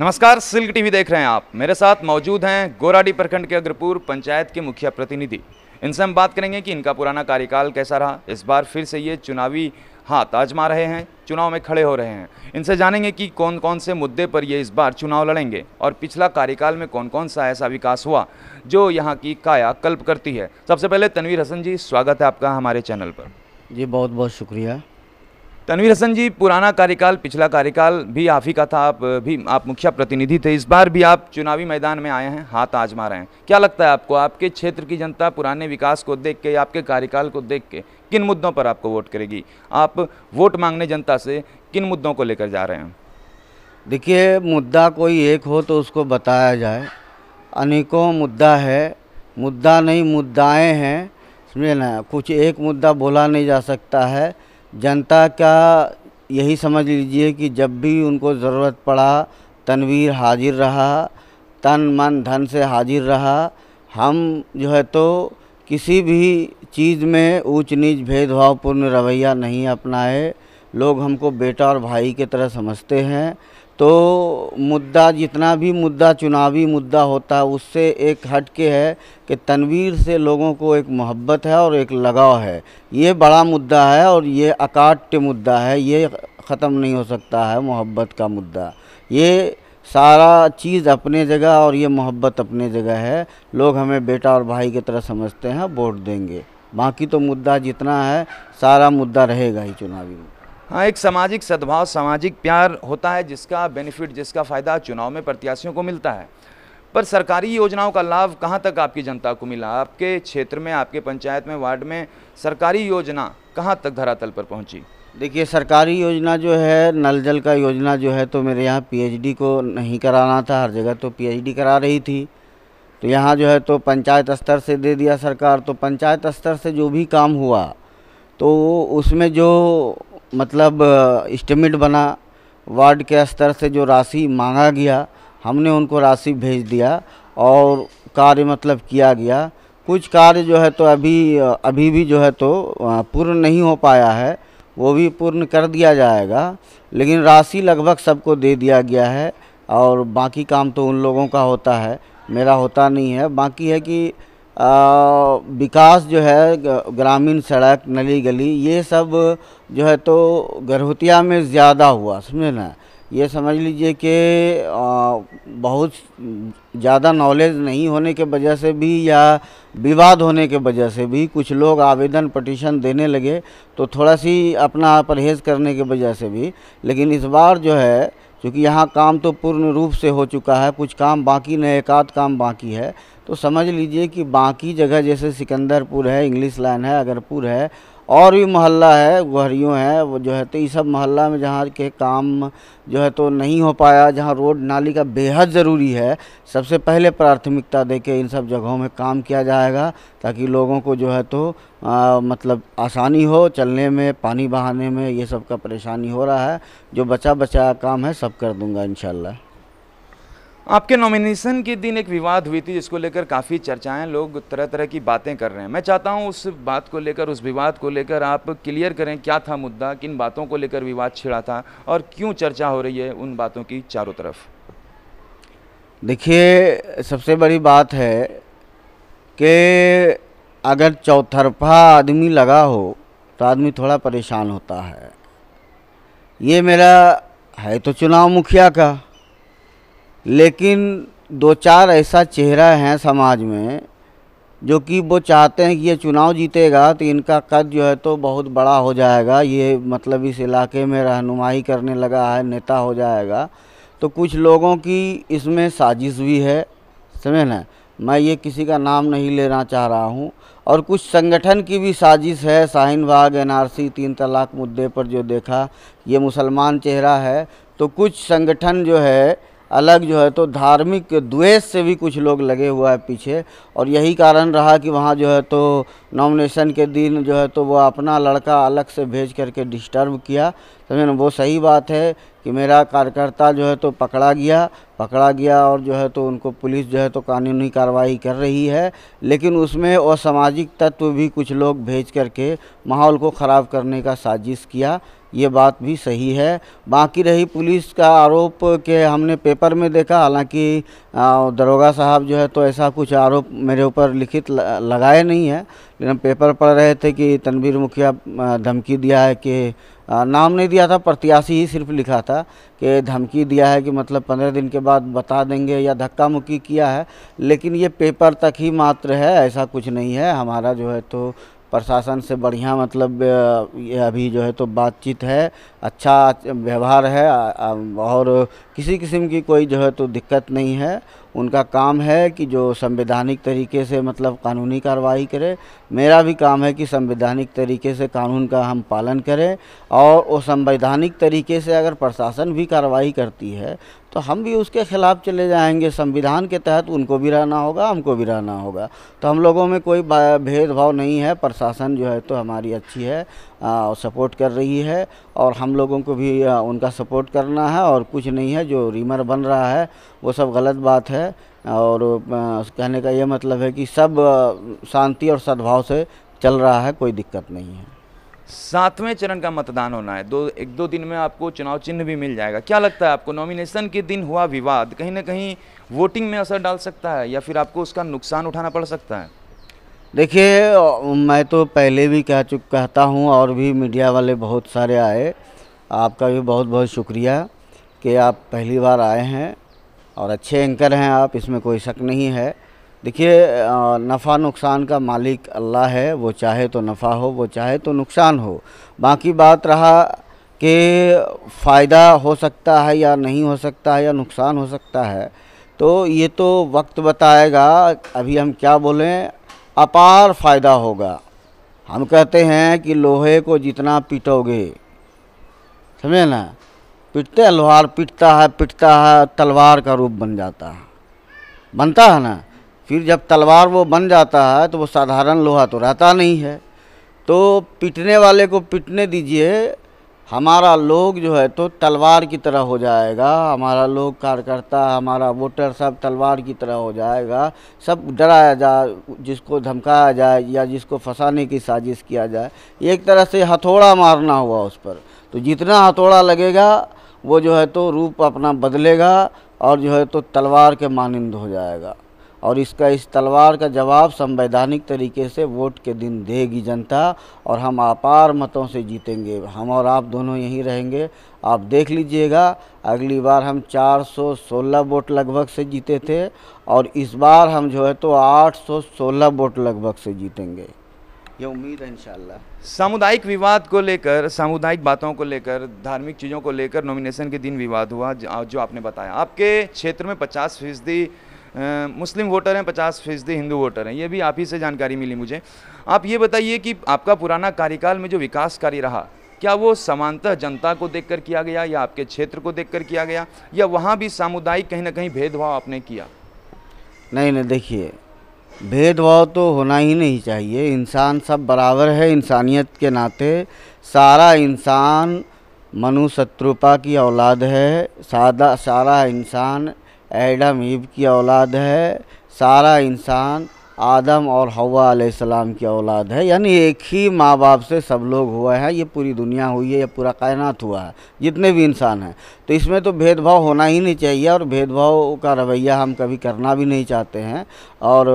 नमस्कार silk TV देख रहे हैं आप मेरे साथ मौजूद हैं गोराडी प्रखंड के अग्रपुर पंचायत के मुखिया प्रतिनिधि इनसे हम बात करेंगे कि इनका पुराना कार्यकाल कैसा रहा इस बार फिर से ये चुनावी हाथ आजमा रहे हैं चुनाव में खड़े हो रहे हैं इनसे जानेंगे कि कौन कौन से मुद्दे पर ये इस बार चुनाव लड़ेंगे और पिछला कार्यकाल में कौन कौन सा ऐसा विकास हुआ जो यहाँ की काया कल्प करती है सबसे पहले तनवीर हसन जी स्वागत है आपका हमारे चैनल पर जी बहुत बहुत शुक्रिया तनवीर हसन जी पुराना कार्यकाल पिछला कार्यकाल भी आप ही का था आप भी आप मुखिया प्रतिनिधि थे इस बार भी आप चुनावी मैदान में आए हैं हाथ आजमा रहे हैं क्या लगता है आपको आपके क्षेत्र की जनता पुराने विकास को देख के आपके कार्यकाल को देख के किन मुद्दों पर आपको वोट करेगी आप वोट मांगने जनता से किन मुद्दों को लेकर जा रहे हैं देखिए मुद्दा कोई एक हो तो उसको बताया जाए अनेकों मुद्दा है मुद्दा नहीं मुद्दाएँ हैं समझे ना कुछ एक मुद्दा बोला नहीं जा सकता है जनता का यही समझ लीजिए कि जब भी उनको ज़रूरत पड़ा तनवीर हाजिर रहा तन मन धन से हाजिर रहा हम जो है तो किसी भी चीज़ में ऊंच नीच भेदभावपूर्ण रवैया नहीं अपनाए लोग हमको बेटा और भाई की तरह समझते हैं तो मुद्दा जितना भी मुद्दा चुनावी मुद्दा होता है उससे एक हट के है कि तनवीर से लोगों को एक मोहब्बत है और एक लगाव है ये बड़ा मुद्दा है और ये अकाट्य मुद्दा है ये ख़त्म नहीं हो सकता है मोहब्बत का मुद्दा ये सारा चीज़ अपने जगह और ये मोहब्बत अपने जगह है लोग हमें बेटा और भाई की तरह समझते हैं वोट देंगे बाकी तो मुद्दा जितना है सारा मुद्दा रहेगा ही चुनावी में हाँ एक सामाजिक सद्भाव सामाजिक प्यार होता है जिसका बेनिफिट जिसका फ़ायदा चुनाव में प्रत्याशियों को मिलता है पर सरकारी योजनाओं का लाभ कहाँ तक आपकी जनता को मिला आपके क्षेत्र में आपके पंचायत में वार्ड में सरकारी योजना कहाँ तक धरातल पर पहुँची देखिए सरकारी योजना जो है नल जल का योजना जो है तो मेरे यहाँ पीएचडी को नहीं कराना था हर जगह तो पीएचडी करा रही थी तो यहाँ जो है तो पंचायत स्तर से दे दिया सरकार तो पंचायत स्तर से जो भी काम हुआ तो उसमें जो मतलब इस्टीमेट बना वार्ड के स्तर से जो राशि मांगा गया हमने उनको राशि भेज दिया और कार्य मतलब किया गया कुछ कार्य जो है तो अभी अभी भी जो है तो पूर्ण नहीं हो पाया है वो भी पूर्ण कर दिया जाएगा लेकिन राशि लगभग सबको दे दिया गया है और बाकी काम तो उन लोगों का होता है मेरा होता नहीं है बाकी है कि विकास जो है ग्रामीण सड़क नली गली ये सब जो है तो गर्भतिया में ज़्यादा हुआ समझे ना ये समझ लीजिए कि बहुत ज़्यादा नॉलेज नहीं होने के वजह से भी या विवाद होने के वजह से भी कुछ लोग आवेदन पटिशन देने लगे तो थोड़ा सी अपना परहेज़ करने के वजह से भी लेकिन इस बार जो है क्योंकि यहाँ काम तो पूर्ण रूप से हो चुका है कुछ काम बाकी नए एक आध काम बाकी है तो समझ लीजिए कि बाकी जगह जैसे सिकंदरपुर है इंग्लिश लाइन है अगरपुर है और भी मोहल्ला है गुहरियों है वो जो है तो ये सब मोहल्ला में जहाँ के काम जो है तो नहीं हो पाया जहाँ रोड नाली का बेहद ज़रूरी है सबसे पहले प्राथमिकता दे के इन सब जगहों में काम किया जाएगा ताकि लोगों को जो है तो आ, मतलब आसानी हो चलने में पानी बहाने में ये सब का परेशानी हो रहा है जो बचा बचा काम है सब कर दूँगा इन आपके नॉमिनेशन के दिन एक विवाद हुई थी जिसको लेकर काफ़ी चर्चाएं लोग तरह तरह की बातें कर रहे हैं मैं चाहता हूं उस बात को लेकर उस विवाद को लेकर आप क्लियर करें क्या था मुद्दा किन बातों को लेकर विवाद छिड़ा था और क्यों चर्चा हो रही है उन बातों की चारों तरफ देखिए सबसे बड़ी बात है कि अगर चौथरफा आदमी लगा हो तो आदमी थोड़ा परेशान होता है ये मेरा है तो चुनाव मुखिया का लेकिन दो चार ऐसा चेहरा हैं समाज में जो कि वो चाहते हैं कि ये चुनाव जीतेगा तो इनका कद जो है तो बहुत बड़ा हो जाएगा ये मतलब इस इलाके में रहनुमाई करने लगा है नेता हो जाएगा तो कुछ लोगों की इसमें साजिश भी है समझ ना मैं ये किसी का नाम नहीं लेना चाह रहा हूँ और कुछ संगठन की भी साजिश है शाहीन बाग एन तीन तलाक मुद्दे पर जो देखा ये मुसलमान चेहरा है तो कुछ संगठन जो है अलग जो है तो धार्मिक द्वेष से भी कुछ लोग लगे हुआ है पीछे और यही कारण रहा कि वहाँ जो है तो नॉमिनेशन के दिन जो है तो वो अपना लड़का अलग से भेज करके डिस्टर्ब किया समझे तो वो सही बात है कि मेरा कार्यकर्ता जो है तो पकड़ा गया पकड़ा गया और जो है तो उनको पुलिस जो है तो कानूनी कार्रवाई कर रही है लेकिन उसमें असामाजिक तत्व भी कुछ लोग भेज करके माहौल को ख़राब करने का साजिश किया ये बात भी सही है बाकी रही पुलिस का आरोप के हमने पेपर में देखा हालांकि दरोगा साहब जो है तो ऐसा कुछ आरोप मेरे ऊपर लिखित लगाए नहीं है लेकिन हम पेपर पढ़ रहे थे कि तनवीर मुखिया धमकी दिया है कि नाम नहीं दिया था प्रत्याशी ही सिर्फ लिखा था कि धमकी दिया है कि मतलब पंद्रह दिन के बात बता देंगे या धक्का मुक्की किया है लेकिन ये पेपर तक ही मात्र है ऐसा कुछ नहीं है हमारा जो है तो प्रशासन से बढ़िया मतलब ये अभी जो है तो बातचीत है अच्छा व्यवहार है और किसी किस्म की कोई जो है तो दिक्कत नहीं है उनका काम है कि जो संवैधानिक तरीके से मतलब कानूनी कार्रवाई करे मेरा भी काम है कि संवैधानिक तरीके से कानून का हम पालन करें और वो संवैधानिक तरीके से अगर प्रशासन भी कार्रवाई करती है तो हम भी उसके खिलाफ चले जाएंगे संविधान के तहत उनको भी रहना होगा हमको भी रहना होगा तो हम लोगों में कोई भेदभाव नहीं है प्रशासन जो है तो हमारी अच्छी है आ, सपोर्ट कर रही है और हम लोगों को भी आ, उनका सपोर्ट करना है और कुछ नहीं है जो रीमर बन रहा है वो सब गलत बात है और आ, कहने का ये मतलब है कि सब शांति और सद्भाव से चल रहा है कोई दिक्कत नहीं है सातवें चरण का मतदान होना है दो एक दो दिन में आपको चुनाव चिन्ह भी मिल जाएगा क्या लगता है आपको नॉमिनेशन के दिन हुआ विवाद कहीं ना कहीं वोटिंग में असर डाल सकता है या फिर आपको उसका नुकसान उठाना पड़ सकता है देखिए मैं तो पहले भी कह चुक कहता हूँ और भी मीडिया वाले बहुत सारे आए आपका भी बहुत बहुत शुक्रिया कि आप पहली बार आए हैं और अच्छे एंकर हैं आप इसमें कोई शक नहीं है देखिए नफ़ा नुकसान का मालिक अल्लाह है वो चाहे तो नफ़ा हो वो चाहे तो नुकसान हो बाकी बात रहा कि फ़ायदा हो सकता है या नहीं हो सकता है या नुकसान हो सकता है तो ये तो वक्त बताएगा अभी हम क्या बोलें अपार फ़ायदा होगा हम कहते हैं कि लोहे को जितना पिटोगे समझे ना पिटते हैं लोहार पिटता है पिटता है तलवार का रूप बन जाता है बनता है ना फिर जब तलवार वो बन जाता है तो वो साधारण लोहा तो रहता नहीं है तो पिटने वाले को पिटने दीजिए हमारा लोग जो है तो तलवार की तरह हो जाएगा हमारा लोग कार्यकर्ता हमारा वोटर सब तलवार की तरह हो जाएगा सब डराया जाए जिसको धमकाया जाए या जिसको फंसाने की साजिश किया जाए एक तरह से हथौड़ा मारना हुआ उस पर तो जितना हथौड़ा लगेगा वो जो है तो रूप अपना बदलेगा और जो है तो तलवार के मानंद हो जाएगा और इसका इस तलवार का जवाब संवैधानिक तरीके से वोट के दिन देगी जनता और हम आपार मतों से जीतेंगे हम और आप दोनों यहीं रहेंगे आप देख लीजिएगा अगली बार हम 416 वोट लगभग से जीते थे और इस बार हम जो है तो 816 वोट लगभग से जीतेंगे ये उम्मीद है इंशाल्लाह सामुदायिक विवाद को लेकर सामुदायिक बातों को लेकर धार्मिक चीज़ों को लेकर नॉमिनेशन के दिन विवाद हुआ जो आपने बताया आपके क्षेत्र में पचास फीसदी मुस्लिम वोटर हैं पचास फीसदी हिंदू वोटर हैं ये भी आप ही से जानकारी मिली मुझे आप ये बताइए कि आपका पुराना कार्यकाल में जो विकास कार्य रहा क्या वो समानतः जनता को देखकर किया गया या आपके क्षेत्र को देखकर किया गया या वहाँ भी सामुदायिक कहीं ना कहीं भेदभाव आपने किया नहीं नहीं देखिए भेदभाव तो होना ही नहीं चाहिए इंसान सब बराबर है इंसानियत के नाते सारा इंसान मनु शत्रुपा की औलाद है सादा सारा इंसान एडम ईव की औलाद है सारा इंसान आदम और हवा सलाम की औलाद है यानी एक ही माँ बाप से सब लोग हुए हैं ये पूरी दुनिया हुई है या पूरा कायनात हुआ है जितने भी इंसान हैं तो इसमें तो भेदभाव होना ही नहीं चाहिए और भेदभाव का रवैया हम कभी करना भी नहीं चाहते हैं और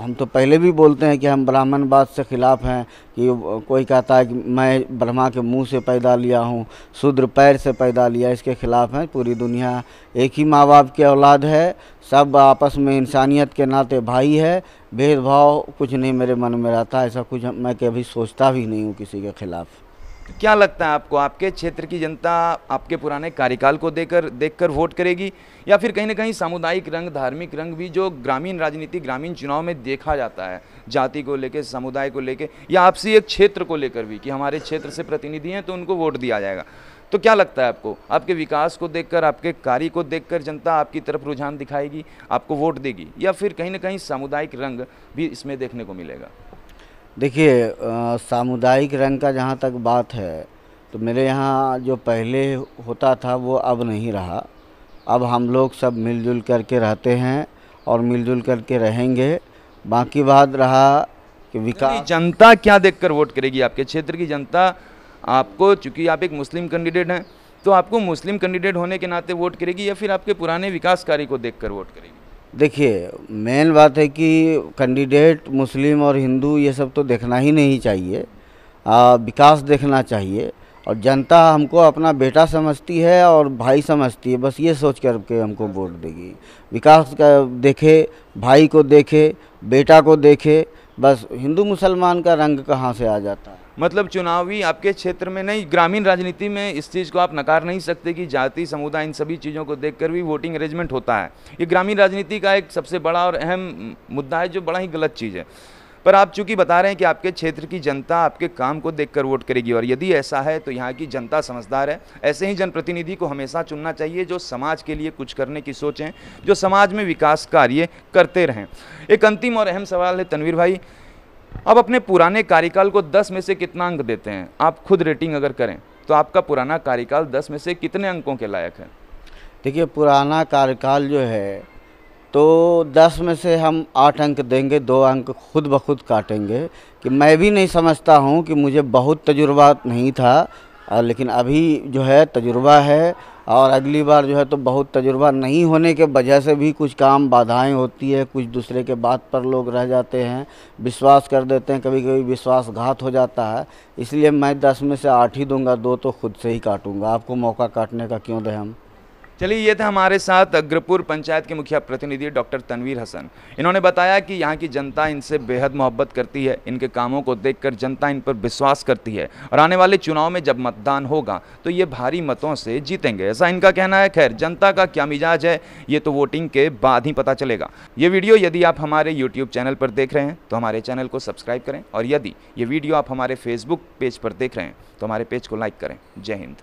हम तो पहले भी बोलते हैं कि हम ब्राह्मणवाद से ख़िलाफ़ हैं कि कोई कहता है कि मैं ब्रह्मा के मुँह से पैदा लिया हूँ शुद्र पैर से पैदा लिया इसके ख़िलाफ़ हैं पूरी दुनिया एक ही माँ बाप की औलाद है सब आपस में इंसानियत के नाते भाई है भेदभाव कुछ नहीं मेरे मन में रहता ऐसा कुछ मैं कभी सोचता भी नहीं हूँ किसी के ख़िलाफ़ क्या लगता है आपको आपके क्षेत्र की जनता आपके पुराने कार्यकाल को देकर देखकर वोट करेगी या फिर कहीं ना कहीं सामुदायिक रंग धार्मिक रंग भी जो ग्रामीण राजनीति ग्रामीण चुनाव में देखा जाता है जाति को लेकर समुदाय को लेकर या आपसी एक क्षेत्र को लेकर भी कि हमारे क्षेत्र से प्रतिनिधि हैं तो उनको वोट दिया जाएगा तो क्या लगता है आपको आपके विकास को देखकर आपके कार्य को देखकर जनता आपकी तरफ रुझान दिखाएगी आपको वोट देगी या फिर कहीं ना कहीं सामुदायिक रंग भी इसमें देखने को मिलेगा देखिए सामुदायिक रंग का जहाँ तक बात है तो मेरे यहाँ जो पहले होता था वो अब नहीं रहा अब हम लोग सब मिलजुल करके रहते हैं और मिलजुल करके रहेंगे बाकी बात रहा कि विकास जनता क्या देखकर वोट करेगी आपके क्षेत्र की जनता आपको चूँकि आप एक मुस्लिम कैंडिडेट हैं तो आपको मुस्लिम कैंडिडेट होने के नाते वोट करेगी या फिर आपके पुराने विकास कार्य को देख वोट करेगी देखिए मेन बात है कि कैंडिडेट मुस्लिम और हिंदू ये सब तो देखना ही नहीं चाहिए आ, विकास देखना चाहिए और जनता हमको अपना बेटा समझती है और भाई समझती है बस ये सोच कर के हमको वोट देगी विकास का देखे भाई को देखे बेटा को देखे बस हिंदू मुसलमान का रंग कहाँ से आ जाता है मतलब चुनावी आपके क्षेत्र में नहीं ग्रामीण राजनीति में इस चीज़ को आप नकार नहीं सकते कि जाति समुदाय इन सभी चीज़ों को देखकर भी वोटिंग अरेंजमेंट होता है ये ग्रामीण राजनीति का एक सबसे बड़ा और अहम मुद्दा है जो बड़ा ही गलत चीज़ है पर आप चूंकि बता रहे हैं कि आपके क्षेत्र की जनता आपके काम को देखकर वोट करेगी और यदि ऐसा है तो यहाँ की जनता समझदार है ऐसे ही जनप्रतिनिधि को हमेशा चुनना चाहिए जो समाज के लिए कुछ करने की सोचें जो समाज में विकास कार्य करते रहें एक अंतिम और अहम सवाल है तनवीर भाई अब अपने पुराने कार्यकाल को 10 में से कितना अंक देते हैं आप खुद रेटिंग अगर करें तो आपका पुराना कार्यकाल 10 में से कितने अंकों के लायक है देखिए पुराना कार्यकाल जो है तो 10 में से हम 8 अंक देंगे दो अंक खुद ब खुद काटेंगे कि मैं भी नहीं समझता हूँ कि मुझे बहुत तजुर्बा नहीं था लेकिन अभी जो है तजुर्बा है और अगली बार जो है तो बहुत तजुर्बा नहीं होने के वजह से भी कुछ काम बाधाएं होती है कुछ दूसरे के बात पर लोग रह जाते हैं विश्वास कर देते हैं कभी कभी विश्वासघात हो जाता है इसलिए मैं दस में से आठ ही दूंगा दो तो खुद से ही काटूंगा आपको मौका काटने का क्यों दें हम चलिए ये था हमारे साथ अग्रपुर पंचायत के मुखिया प्रतिनिधि डॉक्टर तनवीर हसन इन्होंने बताया कि यहाँ की जनता इनसे बेहद मोहब्बत करती है इनके कामों को देखकर जनता इन पर विश्वास करती है और आने वाले चुनाव में जब मतदान होगा तो ये भारी मतों से जीतेंगे ऐसा इनका कहना है खैर जनता का क्या मिजाज है ये तो वोटिंग के बाद ही पता चलेगा ये वीडियो यदि आप हमारे यूट्यूब चैनल पर देख रहे हैं तो हमारे चैनल को सब्सक्राइब करें और यदि ये वीडियो आप हमारे फेसबुक पेज पर देख रहे हैं तो हमारे पेज को लाइक करें जय हिंद